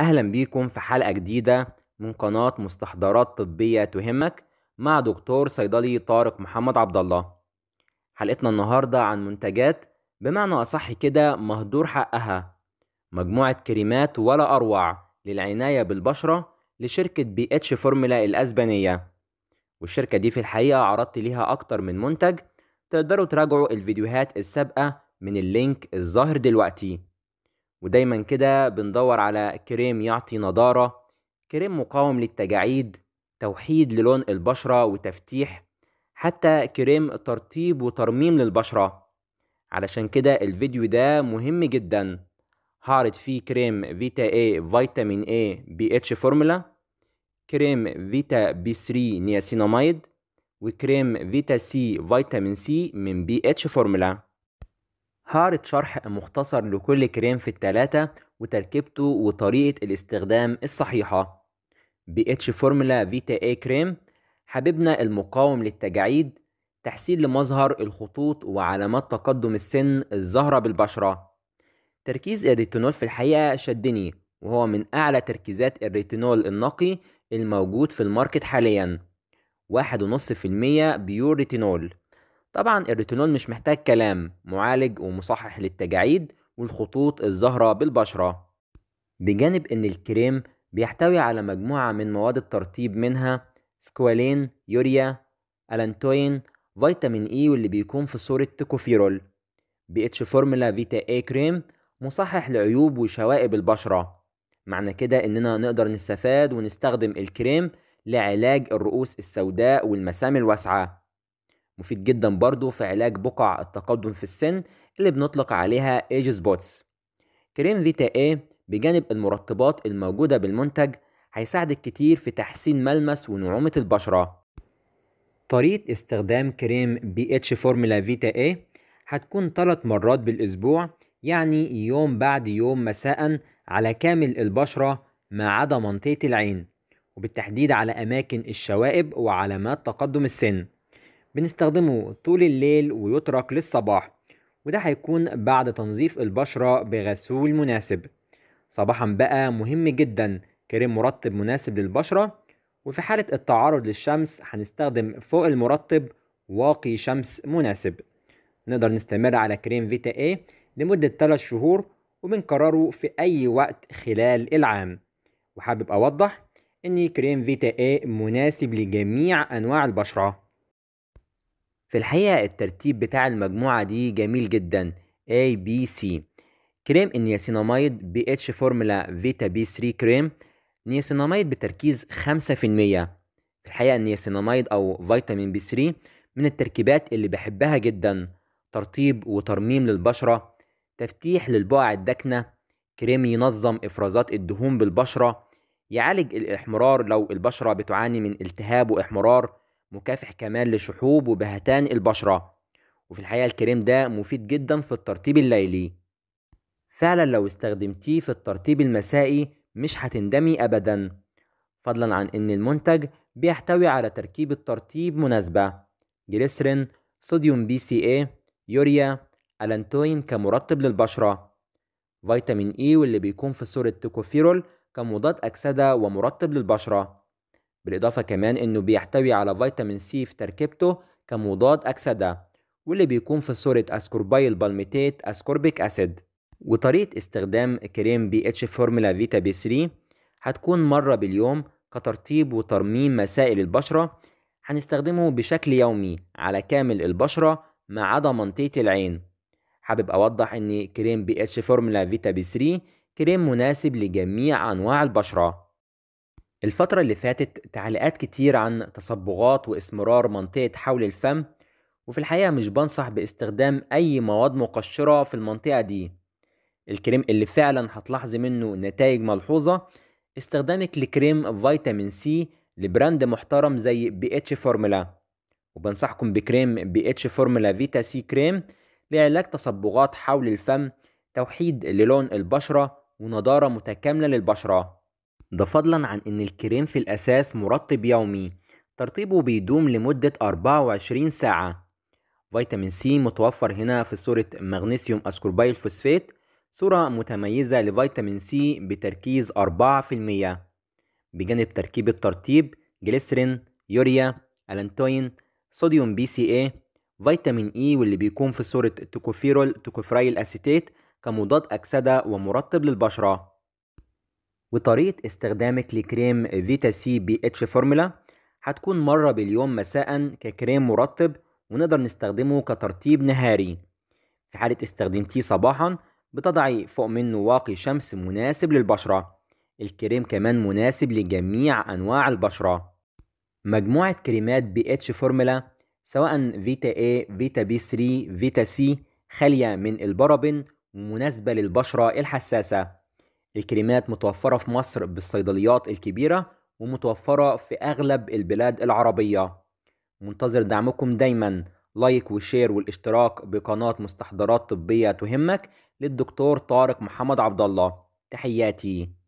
أهلا بيكم في حلقة جديدة من قناة مستحضرات طبية تهمك مع دكتور صيدلي طارق محمد عبد الله حلقتنا النهاردة عن منتجات بمعنى أصح كده مهدور حقها مجموعة كريمات ولا أروع للعناية بالبشرة لشركة بي اتش فورمولا الأسبانية والشركة دي في الحقيقة عرضت ليها أكتر من منتج تقدروا تراجعوا الفيديوهات السابقة من اللينك الظاهر دلوقتي ودايما كده بندور على كريم يعطي نضارة كريم مقاوم للتجاعيد توحيد للون البشرة وتفتيح حتى كريم ترطيب وترميم للبشرة علشان كده الفيديو ده مهم جدا هعرض فيه كريم فيتا اي فيتامين اي بي اتش فورمولا كريم فيتا بي 3 نياسيناميد وكريم فيتا سي فيتامين سي من بي اتش فورمولا هعرض شرح مختصر لكل كريم في التلاتة وتركيبته وطريقة الاستخدام الصحيحة بي اتش فورمولا فيتا اي كريم حبيبنا المقاوم للتجاعيد تحسين لمظهر الخطوط وعلامات تقدم السن الظاهرة بالبشرة تركيز الريتينول في الحقيقة شدني وهو من أعلى تركيزات الريتينول النقي الموجود في الماركت حاليا واحد ونص في المية بيور ريتينول طبعا الريتينول مش محتاج كلام معالج ومصحح للتجاعيد والخطوط الزهرة بالبشرة بجانب ان الكريم بيحتوي على مجموعة من مواد الترطيب منها سكوالين يوريا ألانتوين فيتامين اي e واللي بيكون في صورة تيكوفيرول بي اتش فورمولا فيتا اي كريم مصحح لعيوب وشوائب البشرة معنى كده اننا نقدر نستفاد ونستخدم الكريم لعلاج الرؤوس السوداء والمسام الواسعة مفيد جدا برضو في علاج بقع التقدم في السن اللي بنطلق عليها ايج سبوتس كريم فيتا ايه بجانب المرطبات الموجودة بالمنتج هيساعدك كتير في تحسين ملمس ونعومة البشرة طريقة استخدام كريم بي اتش فورمولا فيتا ايه هتكون ثلاث مرات بالأسبوع يعني يوم بعد يوم مساء على كامل البشرة ما عدا منطقة العين وبالتحديد على أماكن الشوائب وعلامات تقدم السن بنستخدمه طول الليل ويترك للصباح وده هيكون بعد تنظيف البشرة بغسول مناسب صباحا بقى مهم جدا كريم مرطب مناسب للبشرة وفي حالة التعرض للشمس هنستخدم فوق المرطب واقي شمس مناسب نقدر نستمر على كريم فيتا اي لمدة 3 شهور وبنكرره في أي وقت خلال العام وحابب أوضح إن كريم فيتا اي مناسب لجميع أنواع البشرة في الحقيقة الترتيب بتاع المجموعة دي جميل جدا A B C كريم النياسيناميد بي اتش فورمولا فيتا بي 3 كريم نياسيناميد بتركيز 5% في الحقيقة النياسيناميد أو فيتامين بي 3 من التركيبات اللي بحبها جدا ترطيب وترميم للبشرة تفتيح للبقع الداكنة كريم ينظم إفرازات الدهون بالبشرة يعالج الإحمرار لو البشرة بتعاني من التهاب وإحمرار مكافح كمان لشحوب وبهتان البشرة وفي الحقيقة الكريم ده مفيد جدا في الترطيب الليلي فعلا لو استخدمتيه في الترطيب المسائي مش هتندمي أبدا فضلا عن أن المنتج بيحتوي على تركيبة ترطيب مناسبة جليسرين صوديوم بي سي اي يوريا ألانتوين كمرطب للبشرة فيتامين اي واللي بيكون في صورة تيكوفيرول كمضاد أكسدة ومرطب للبشرة بالإضافة كمان إنه بيحتوي على فيتامين سي في تركيبته كمضاد أكسدة واللي بيكون في صورة أسكوربايل بالميتيت أسكوربيك أسيد وطريقة استخدام كريم بي اتش فورمولا فيتا بي 3 هتكون مرة باليوم كترطيب وترميم مسائل البشرة هنستخدمه بشكل يومي على كامل البشرة ما عدا منطقة العين حابب أوضح إن كريم بي اتش فورمولا فيتا بي 3 كريم مناسب لجميع أنواع البشرة الفترة اللي فاتت تعليقات كتير عن تصبغات واسمرار منطقة حول الفم وفي الحقيقة مش بنصح باستخدام أي مواد مقشرة في المنطقة دي الكريم اللي فعلا هتلاحظي منه نتائج ملحوظة استخدامك لكريم فيتامين سي لبراند محترم زي بي اتش فورمولا وبنصحكم بكريم بي اتش فورمولا فيتا سي كريم لعلاج تصبغات حول الفم توحيد للون البشرة ونضارة متكاملة للبشرة ده فضلا عن ان الكريم في الاساس مرطب يومي ترطيبه بيدوم لمدة 24 ساعة فيتامين سي متوفر هنا في صورة مغنيسيوم اسكوربيل فوسفيت صورة متميزة لفيتامين سي بتركيز 4% بجانب تركيب الترطيب جليسرين يوريا الانتوين صوديوم بي سي اي فيتامين اي واللي بيكون في صورة توكوفيرول توكوفرايل اسيتيت كمضاد اكسدة ومرطب للبشرة وطريقة استخدامك لكريم فيتا سي بي اتش فورمولا هتكون مرة باليوم مساء ككريم مرطب ونقدر نستخدمه كترطيب نهاري في حالة استخدمتيه صباحا بتضعي فوق منه واقي شمس مناسب للبشرة الكريم كمان مناسب لجميع أنواع البشرة مجموعة كريمات بي اتش فورمولا سواء فيتا اي فيتا بي 3 فيتا سي خالية من البرابن ومناسبة للبشرة الحساسة الكريمات متوفرة في مصر بالصيدليات الكبيرة ومتوفرة في أغلب البلاد العربية منتظر دعمكم دايما لايك وشير والاشتراك بقناة مستحضرات طبية تهمك للدكتور طارق محمد عبد الله تحياتي